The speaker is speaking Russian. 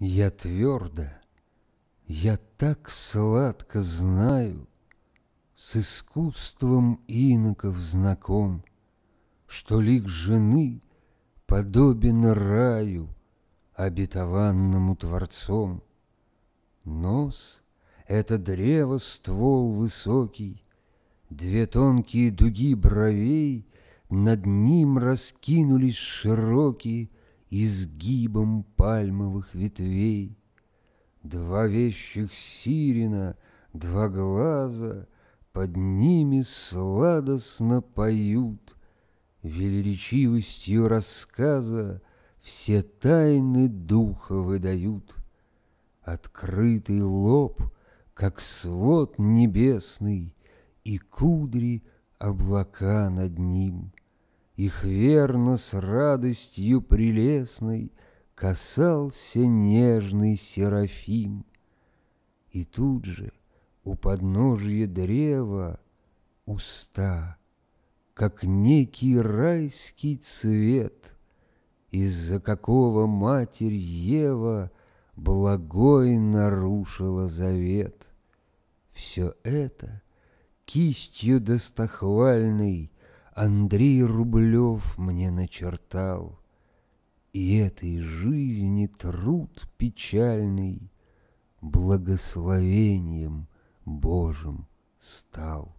Я твердо, я так сладко знаю, С искусством иноков знаком, Что лик жены подобен раю, Обетованному Творцом. Нос — это древо ствол высокий, Две тонкие дуги бровей Над ним раскинулись широкие, изгибом пальмовых ветвей. Два вещих сирена, два глаза под ними сладостно поют величивостью рассказа все тайны духа выдают. Открытый лоб, как свод небесный, и кудри облака над ним. Их верно с радостью прелестной Касался нежный Серафим. И тут же у подножья древа уста, Как некий райский цвет, Из-за какого матерь Ева Благой нарушила завет. Все это кистью достохвальной Андрей Рублев мне начертал, И этой жизни труд печальный Благословением Божьим стал.